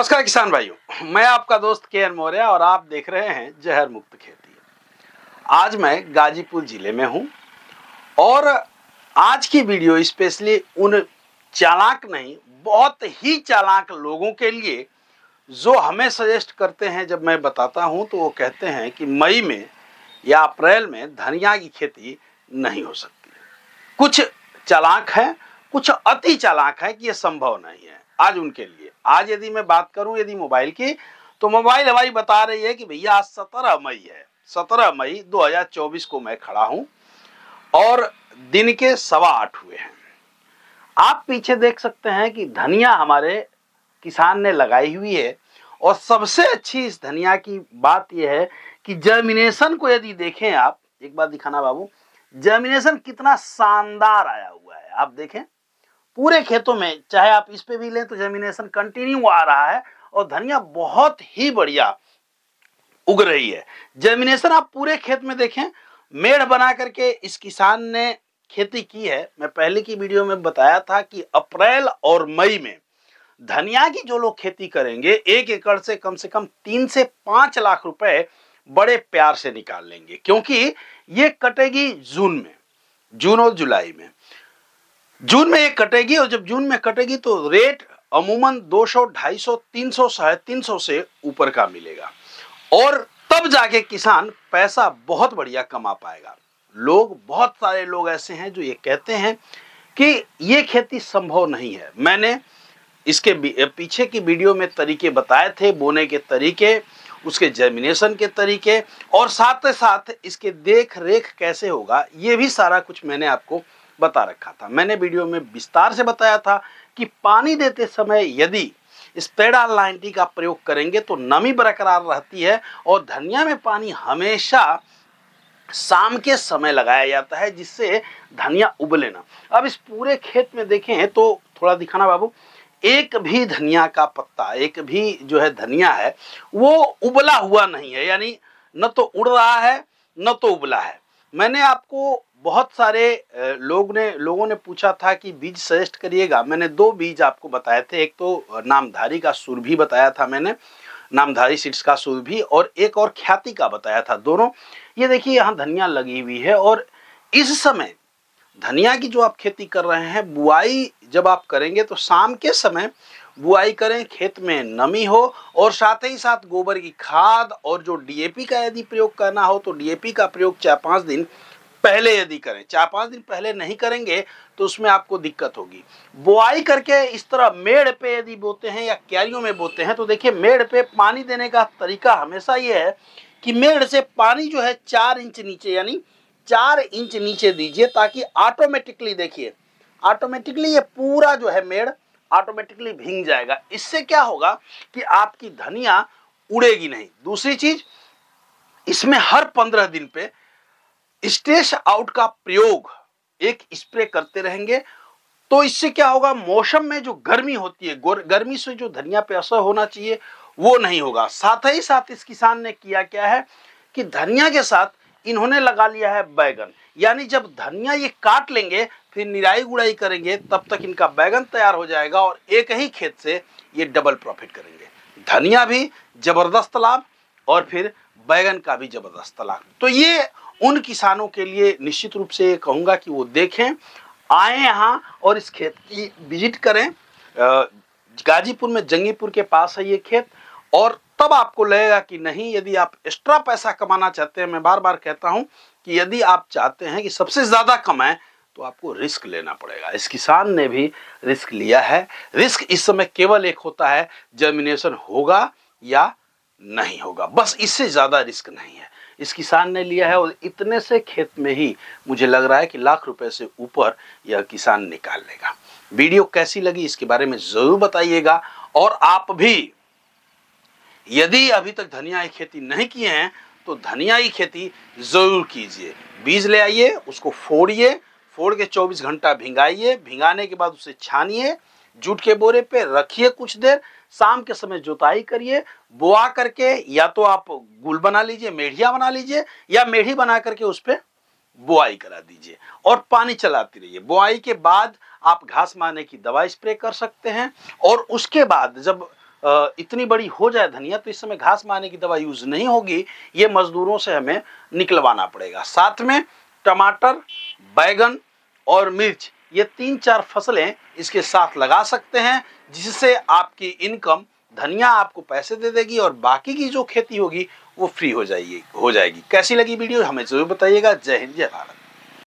नमस्कार किसान भाइयों मैं आपका दोस्त के एन मौर्य और आप देख रहे हैं जहर मुक्त खेती आज मैं गाजीपुर ज़िले में हूं और आज की वीडियो स्पेशली उन चालाक नहीं बहुत ही चालाक लोगों के लिए जो हमें सजेस्ट करते हैं जब मैं बताता हूं तो वो कहते हैं कि मई में या अप्रैल में धनिया की खेती नहीं हो सकती कुछ चालाक हैं कुछ अति चालाक हैं कि ये संभव नहीं है आज उनके लिए आज यदि मैं बात करूं यदि मोबाइल की तो मोबाइल हमारी बता रही है कि भैया आज सत्रह मई है सत्रह मई 2024 को मैं खड़ा हूं और दिन के सवा आठ हुए हैं आप पीछे देख सकते हैं कि धनिया हमारे किसान ने लगाई हुई है और सबसे अच्छी इस धनिया की बात यह है कि जर्मिनेशन को यदि देखें आप एक बार दिखाना बाबू जर्मिनेशन कितना शानदार आया हुआ है आप देखें पूरे खेतों में चाहे आप इस पे भी लें तो जर्मिनेशन कंटिन्यू आ रहा है और धनिया बहुत ही बढ़िया उग रही है जर्मिनेशन आप पूरे खेत में देखें मेड़ बना करके इस किसान ने खेती की है मैं पहले की वीडियो में बताया था कि अप्रैल और मई में धनिया की जो लोग खेती करेंगे एक एकड़ से कम से कम तीन से पांच लाख रुपए बड़े प्यार से निकाल लेंगे क्योंकि ये कटेगी जून में जून और जुलाई में जून में ये कटेगी और जब जून में कटेगी तो रेट अमूमन 200, 250, 300, साढ़े तीन से ऊपर का मिलेगा और तब जाके किसान पैसा बहुत बढ़िया कमा पाएगा लोग बहुत सारे लोग ऐसे हैं जो ये कहते हैं कि ये खेती संभव नहीं है मैंने इसके पीछे की वीडियो में तरीके बताए थे बोने के तरीके उसके जर्मिनेशन के तरीके और साथ साथ इसके देख रेख कैसे होगा ये भी सारा कुछ मैंने आपको बता रखा था मैंने वीडियो में विस्तार से बताया था कि पानी देते समय यदि स्पेडाल नाइन्टी का प्रयोग करेंगे तो नमी बरकरार रहती है और धनिया में पानी हमेशा शाम के समय लगाया जाता है जिससे धनिया उबले ना अब इस पूरे खेत में देखें तो थोड़ा दिखाना बाबू एक भी धनिया का पत्ता एक भी जो है धनिया है वो उबला हुआ नहीं है यानी न तो उड़ रहा है न तो उबला है मैंने आपको बहुत सारे लोग ने लोगों ने पूछा था कि बीज सजेस्ट करिएगा मैंने दो बीज आपको बताए थे एक तो नामधारी का सुर भी बताया था मैंने नामधारी सीड्स का सुर भी और एक और ख्याति का बताया था दोनों ये देखिए यहाँ धनिया लगी हुई है और इस समय धनिया की जो आप खेती कर रहे हैं बुआई जब आप करेंगे तो शाम के समय बुआई करें खेत में नमी हो और साथ ही साथ गोबर की खाद और जो डीएपी का यदि प्रयोग करना हो तो डीएपी का प्रयोग चार पाँच दिन पहले यदि करें चार पाँच दिन पहले नहीं करेंगे तो उसमें आपको दिक्कत होगी बुआई करके इस तरह मेड़ पे यदि बोते हैं या क्यारियों में बोते हैं तो देखिए मेड़ पे पानी देने का तरीका हमेशा ये है कि मेड़ से पानी जो है चार इंच नीचे यानी चार इंच नीचे दीजिए ताकि ऑटोमेटिकली देखिए ऑटोमेटिकली ये पूरा जो है मेड़ ऑटोमेटिकली भींग जाएगा इससे क्या होगा कि आपकी धनिया उड़ेगी नहीं दूसरी चीज इसमें हर पंद्रह दिन पे स्टेश आउट का प्रयोग एक स्प्रे करते रहेंगे तो इससे क्या होगा मौसम में जो गर्मी होती है गर्मी से जो धनिया पे असर होना चाहिए वो नहीं होगा साथ ही साथ इस किसान ने किया क्या है कि धनिया के साथ इन्होंने लगा लिया है बैगन यानी जब धनिया ये काट लेंगे फिर निराई गुड़ाई करेंगे तब तक इनका बैगन तैयार हो जाएगा और एक ही खेत से ये डबल प्रॉफिट करेंगे धनिया भी जबरदस्त लाभ और फिर बैगन का भी जबरदस्त लाभ तो ये उन किसानों के लिए निश्चित रूप से ये कहूँगा कि वो देखें आए यहाँ और इस खेत की विजिट करें गाजीपुर में जंगीपुर के पास है ये खेत और तब आपको लगेगा कि नहीं यदि आप एक्स्ट्रा पैसा कमाना चाहते हैं मैं बार बार कहता हूँ कि यदि आप चाहते हैं कि सबसे ज़्यादा कमाएं तो आपको रिस्क लेना पड़ेगा इस किसान ने भी रिस्क लिया है रिस्क इस समय केवल एक होता है जर्मिनेशन होगा या नहीं होगा बस इससे ज़्यादा रिस्क नहीं है इस किसान ने लिया है और इतने से खेत में ही मुझे लग रहा है कि लाख रुपए से ऊपर यह किसान निकाल लेगा वीडियो कैसी लगी इसके बारे में ज़रूर बताइएगा और आप भी यदि अभी तक धनिया की खेती नहीं किए हैं तो धनिया की खेती ज़रूर कीजिए बीज ले आइए उसको फोड़िए फोड़ के 24 घंटा भिंगाइए भिंगाने के बाद उसे छानिए जूट के बोरे पे रखिए कुछ देर शाम के समय जुताई करिए बोआ करके या तो आप गुल बना लीजिए मेढ़िया बना लीजिए या मेढ़ी बना करके उस पर बुआई करा दीजिए और पानी चलाती रहिए बुआई के बाद आप घास मारने की दवा स्प्रे कर सकते हैं और उसके बाद जब इतनी बड़ी हो जाए धनिया तो इस समय घास मारने की दवा यूज नहीं होगी ये मजदूरों से हमें निकलवाना पड़ेगा साथ में टमाटर बैगन और मिर्च ये तीन चार फसलें इसके साथ लगा सकते हैं जिससे आपकी इनकम धनिया आपको पैसे दे देगी और बाकी की जो खेती होगी वो फ्री हो जाएगी हो जाएगी कैसी लगी वीडियो हमें जरूर बताइएगा जय हिंद जय भारत